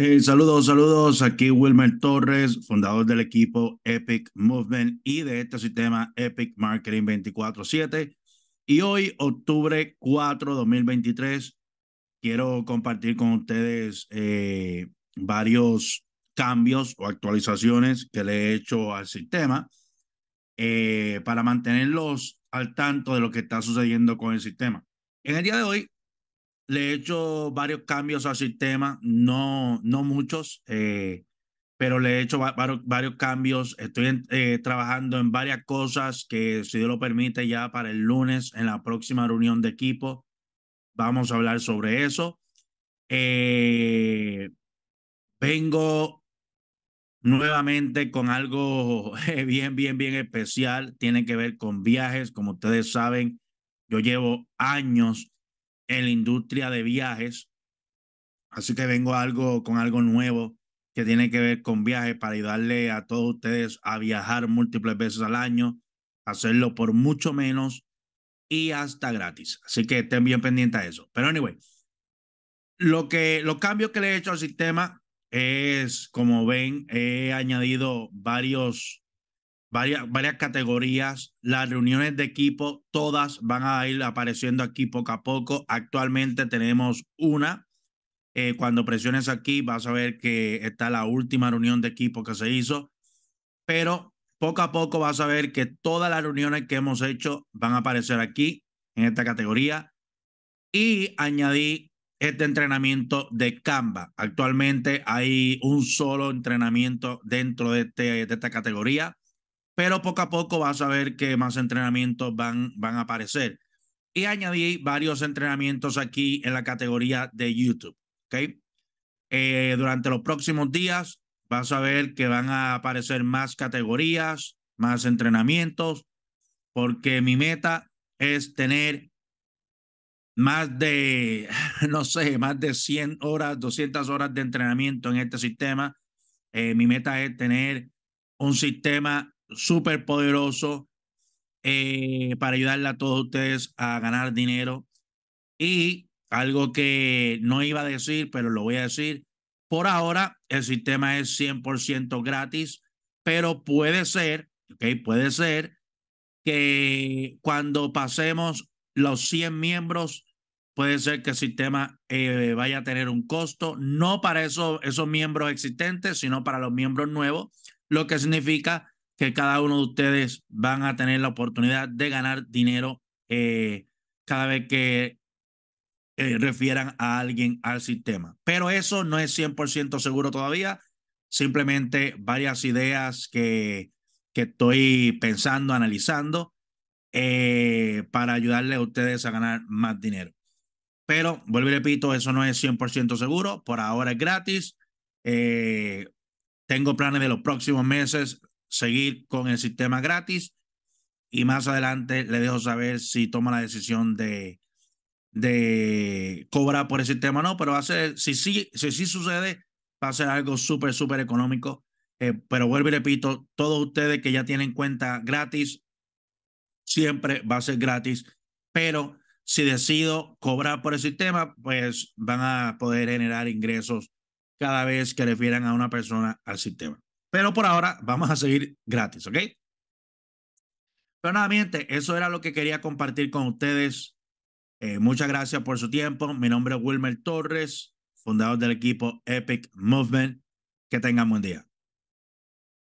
Eh, saludos, saludos. Aquí Wilmer Torres, fundador del equipo Epic Movement y de este sistema Epic Marketing 24-7. Y hoy, octubre 4, 2023, quiero compartir con ustedes eh, varios cambios o actualizaciones que le he hecho al sistema eh, para mantenerlos al tanto de lo que está sucediendo con el sistema. En el día de hoy le he hecho varios cambios al sistema, no, no muchos, eh, pero le he hecho varios, cambios. Estoy eh, trabajando en varias cosas que, si Dios lo permite, ya para el lunes, en la próxima reunión de equipo, vamos a hablar sobre eso. Eh, vengo nuevamente con algo bien, bien, bien especial. Tiene que ver con viajes. Como ustedes saben, yo llevo años en la industria de viajes. Así que vengo algo con algo nuevo que tiene que ver con viajes para ayudarle a todos ustedes a viajar múltiples veces al año, hacerlo por mucho menos y hasta gratis. Así que estén bien pendientes a eso. Pero anyway, lo que los cambios que le he hecho al sistema es, como ven, he añadido varios varias, categorías. Las reuniones de equipo, todas van a ir apareciendo aquí poco a poco. Actualmente tenemos una. Eh, cuando presiones aquí vas a ver que está la última reunión de equipo que se hizo, pero poco a poco vas a ver que todas las reuniones que hemos hecho van a aparecer aquí en esta categoría. Y añadí este entrenamiento de Canva. Actualmente hay un solo entrenamiento dentro de, este, de esta categoría pero poco a poco vas a ver que más entrenamientos van, van a aparecer. Y añadí varios entrenamientos aquí en la categoría de YouTube. ¿okay? Eh, durante los próximos días vas a ver que van a aparecer más categorías, más entrenamientos, porque mi meta es tener más de, no sé, más de 100 horas, 200 horas de entrenamiento en este sistema. Eh, mi meta es tener un sistema súper poderoso eh, para ayudarle a todos ustedes a ganar dinero. Y algo que no iba a decir, pero lo voy a decir. Por ahora, el sistema es 100% gratis, pero puede ser, ok, puede ser que cuando pasemos los 100 miembros, puede ser que el sistema eh, vaya a tener un costo, no para esos, esos miembros existentes, sino para los miembros nuevos, lo que significa que cada uno de ustedes van a tener la oportunidad de ganar dinero eh, cada vez que eh, refieran a alguien al sistema. Pero eso no es 100% seguro todavía, simplemente varias ideas que, que estoy pensando, analizando, eh, para ayudarle a ustedes a ganar más dinero. Pero, vuelvo y repito, eso no es 100% seguro, por ahora es gratis. tengo planes de los próximos meses seguir con el sistema gratis y más adelante le dejo saber si toma la decisión de, de cobrar por el sistema o no, pero va a ser, si sí, si, si sucede, va a ser algo súper, súper económico. Eh, pero vuelvo y repito, todos ustedes que ya tienen cuenta gratis, siempre va a ser gratis, pero si decido cobrar por el sistema, pues van a poder generar ingresos cada vez que refieran a una persona al sistema. Pero por ahora vamos a seguir gratis, ¿ok? Pero nada, eso era lo que quería compartir con ustedes. Eh, muchas gracias por su tiempo. Mi nombre es Wilmer Torres, fundador del equipo Epic Movement. Que tengan buen día.